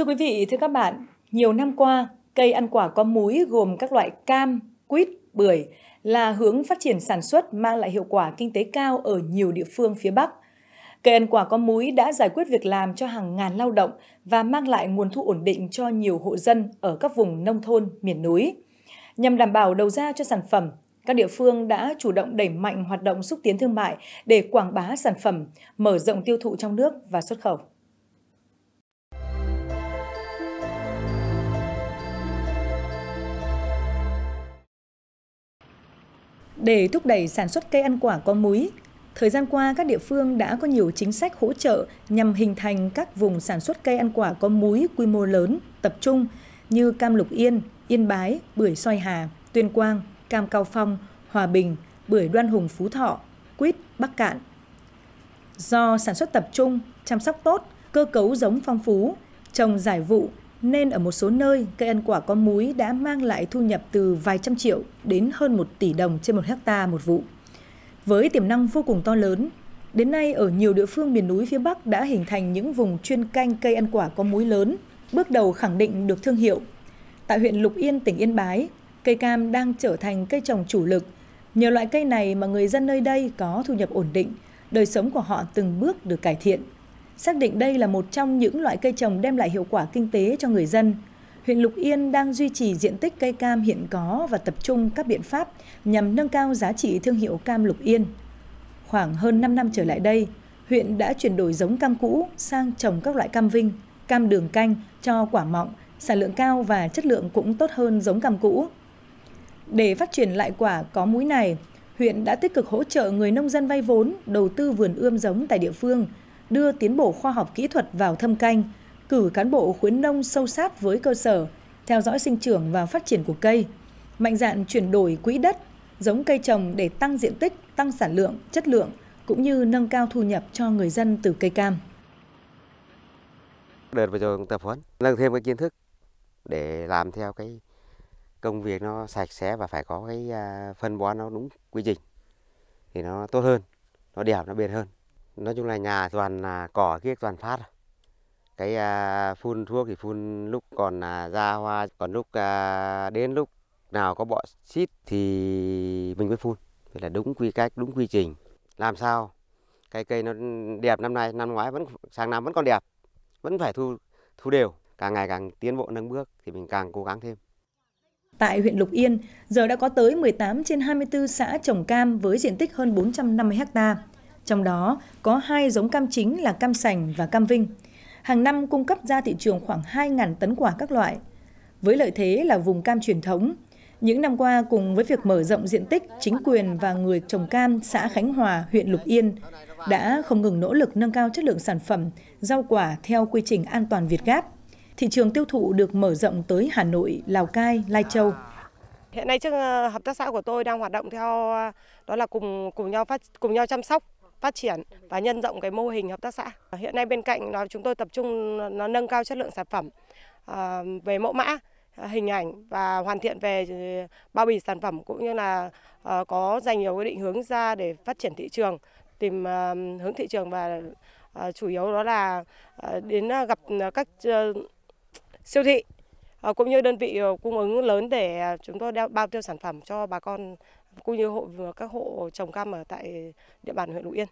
Thưa quý vị, thưa các bạn, nhiều năm qua, cây ăn quả có múi gồm các loại cam, quýt, bưởi là hướng phát triển sản xuất mang lại hiệu quả kinh tế cao ở nhiều địa phương phía Bắc. Cây ăn quả có múi đã giải quyết việc làm cho hàng ngàn lao động và mang lại nguồn thu ổn định cho nhiều hộ dân ở các vùng nông thôn, miền núi. Nhằm đảm bảo đầu ra cho sản phẩm, các địa phương đã chủ động đẩy mạnh hoạt động xúc tiến thương mại để quảng bá sản phẩm, mở rộng tiêu thụ trong nước và xuất khẩu. Để thúc đẩy sản xuất cây ăn quả có múi, thời gian qua các địa phương đã có nhiều chính sách hỗ trợ nhằm hình thành các vùng sản xuất cây ăn quả có múi quy mô lớn, tập trung như cam lục yên, yên bái, bưởi soi hà, tuyên quang, cam cao phong, hòa bình, bưởi đoan hùng phú thọ, quýt bắc cạn. Do sản xuất tập trung, chăm sóc tốt, cơ cấu giống phong phú, trồng giải vụ, nên ở một số nơi cây ăn quả có múi đã mang lại thu nhập từ vài trăm triệu đến hơn một tỷ đồng trên một hecta một vụ. Với tiềm năng vô cùng to lớn, đến nay ở nhiều địa phương miền núi phía Bắc đã hình thành những vùng chuyên canh cây ăn quả có múi lớn, bước đầu khẳng định được thương hiệu. Tại huyện Lục Yên, tỉnh Yên Bái, cây cam đang trở thành cây trồng chủ lực. Nhờ loại cây này mà người dân nơi đây có thu nhập ổn định, đời sống của họ từng bước được cải thiện xác định đây là một trong những loại cây trồng đem lại hiệu quả kinh tế cho người dân. Huyện Lục Yên đang duy trì diện tích cây cam hiện có và tập trung các biện pháp nhằm nâng cao giá trị thương hiệu cam Lục Yên. Khoảng hơn 5 năm trở lại đây, huyện đã chuyển đổi giống cam cũ sang trồng các loại cam vinh, cam đường canh cho quả mọng, sản lượng cao và chất lượng cũng tốt hơn giống cam cũ. Để phát triển lại quả có múi này, huyện đã tích cực hỗ trợ người nông dân vay vốn, đầu tư vườn ươm giống tại địa phương – đưa tiến bộ khoa học kỹ thuật vào thâm canh, cử cán bộ khuyến nông sâu sát với cơ sở, theo dõi sinh trưởng và phát triển của cây, mạnh dạn chuyển đổi quỹ đất, giống cây trồng để tăng diện tích, tăng sản lượng, chất lượng cũng như nâng cao thu nhập cho người dân từ cây cam. Đợt vừa rồi cũng tập huấn, nâng thêm cái kiến thức để làm theo cái công việc nó sạch sẽ và phải có cái à, phân bón nó đúng quy trình thì nó tốt hơn, nó đẹp, nó bền hơn nói chung là nhà toàn là cỏ kia toàn phát cái à, phun thuốc thì phun lúc còn à, ra hoa còn lúc à, đến lúc nào có bọ xít thì mình mới phun phải là đúng quy cách đúng quy trình làm sao cây cây nó đẹp năm nay năm ngoái vẫn sang năm vẫn còn đẹp vẫn phải thu thu đều càng ngày càng tiến bộ nâng bước thì mình càng cố gắng thêm Tại huyện Lục Yên, giờ đã có tới 18 trên 24 xã trồng cam với diện tích hơn 450 hectare. Trong đó có hai giống cam chính là cam sành và cam vinh. Hàng năm cung cấp ra thị trường khoảng 2.000 tấn quả các loại. Với lợi thế là vùng cam truyền thống, những năm qua cùng với việc mở rộng diện tích, chính quyền và người trồng cam xã Khánh Hòa, huyện Lục Yên đã không ngừng nỗ lực nâng cao chất lượng sản phẩm, rau quả theo quy trình an toàn Việt Gáp. Thị trường tiêu thụ được mở rộng tới Hà Nội, Lào Cai, Lai Châu. Hiện nay chứ ờ, hợp tác xã của tôi đang hoạt động theo ờ, đó là cùng cùng nhau phát cùng nhau chăm sóc phát triển và nhân rộng cái mô hình hợp tác xã. Hiện nay bên cạnh đó chúng tôi tập trung nó nâng cao chất lượng sản phẩm ờ, về mẫu mã, ờ, hình ảnh và hoàn thiện về ờ, bao bì sản phẩm cũng như là có dành nhiều cái định hướng ra để phát triển thị trường, tìm hướng thị trường và chủ yếu đó là đến gặp các siêu thị Ờ, cũng như đơn vị ờ, cung ứng lớn để à, chúng tôi đeo bao tiêu sản phẩm cho bà con cũng như hộ các hộ trồng cam ở tại địa bàn huyện Lục Yên.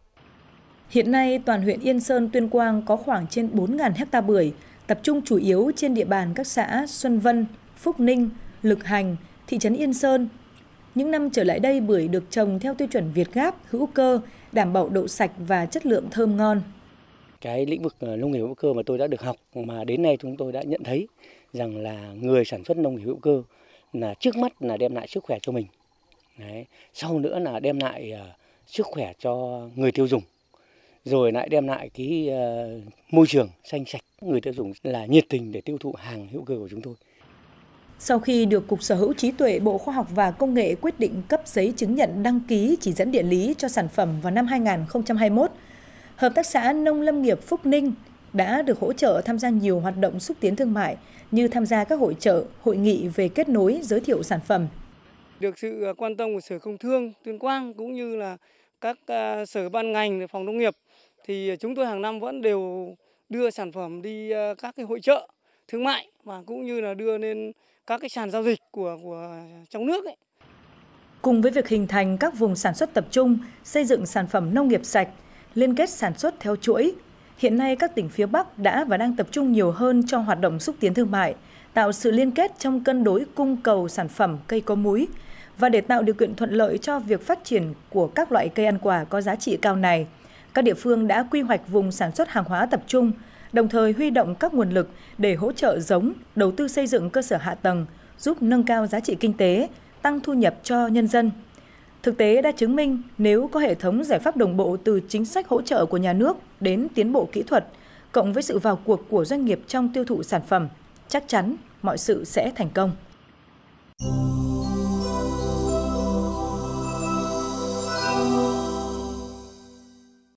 Hiện nay toàn huyện Yên Sơn Tuyên Quang có khoảng trên 4.000 hecta bưởi, tập trung chủ yếu trên địa bàn các xã Xuân Vân, Phúc Ninh, Lực Hành, thị trấn Yên Sơn. Những năm trở lại đây bưởi được trồng theo tiêu chuẩn Việt Gáp, hữu cơ, đảm bảo độ sạch và chất lượng thơm ngon cái lĩnh vực ờ, nông nghiệp hữu cơ mà tôi đã được học mà đến nay chúng tôi đã nhận thấy rằng là người sản xuất nông nghiệp hữu cơ là trước mắt là đem lại sức khỏe cho mình Đấy. sau nữa là đem lại uh, sức khỏe cho người tiêu dùng rồi lại đem lại cái uh, môi trường xanh sạch người tiêu dùng là nhiệt tình để tiêu thụ hàng hữu cơ của chúng tôi sau khi được Cục Sở hữu trí tuệ Bộ Khoa học và Công nghệ quyết định cấp giấy chứng nhận đăng ký chỉ dẫn địa lý cho sản phẩm vào năm 2021, Hợp tác xã Nông Lâm nghiệp Phúc Ninh đã được hỗ trợ tham gia nhiều hoạt động xúc tiến thương mại như tham gia các hội trợ, hội nghị về kết nối giới thiệu sản phẩm. Được sự à, quan tâm của Sở Công Thương Tuyên Quang cũng như là các à, sở ban ngành phòng nông nghiệp thì chúng tôi hàng năm vẫn đều đưa sản phẩm đi à, các cái hội trợ thương mại và cũng như là đưa lên các cái sàn giao dịch của của trong nước ấy. Cùng với việc hình thành các vùng sản xuất tập trung, xây dựng sản phẩm nông nghiệp sạch, liên kết sản xuất theo chuỗi. Hiện nay các tỉnh phía Bắc đã và đang tập trung nhiều hơn cho hoạt động xúc tiến thương mại, tạo sự liên kết trong cân đối cung cầu sản phẩm cây có múi và để tạo điều kiện thuận lợi cho việc phát triển của các loại cây ăn quả có giá trị cao này. Các địa phương đã quy hoạch vùng sản xuất hàng hóa tập trung, đồng thời huy động các nguồn lực để hỗ trợ giống, đầu tư xây dựng cơ sở hạ tầng, giúp nâng cao giá trị kinh tế, tăng thu nhập cho nhân dân. Thực tế đã chứng minh nếu có hệ thống giải pháp đồng bộ từ chính sách hỗ trợ của nhà nước đến tiến bộ kỹ thuật, cộng với sự vào cuộc của doanh nghiệp trong tiêu thụ sản phẩm, chắc chắn mọi sự sẽ thành công.